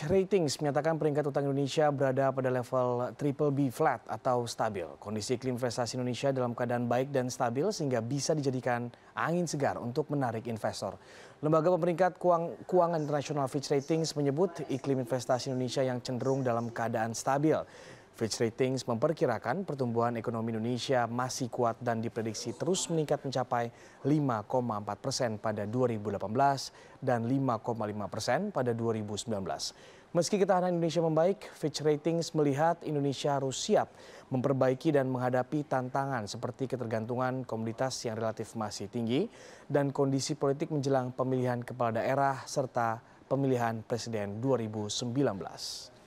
Fitch Ratings menyatakan peringkat utang Indonesia berada pada level triple B flat atau stabil. Kondisi iklim investasi Indonesia dalam keadaan baik dan stabil sehingga bisa dijadikan angin segar untuk menarik investor. Lembaga pemeringkat keuang keuangan internasional Fitch Ratings menyebut iklim investasi Indonesia yang cenderung dalam keadaan stabil. Fitch Ratings memperkirakan pertumbuhan ekonomi Indonesia masih kuat dan diprediksi terus meningkat mencapai 5,4 persen pada 2018 dan 5,5 persen pada 2019. Meski ketahanan Indonesia membaik, Fitch Ratings melihat Indonesia harus siap memperbaiki dan menghadapi tantangan seperti ketergantungan komoditas yang relatif masih tinggi dan kondisi politik menjelang pemilihan kepala daerah serta pemilihan presiden 2019.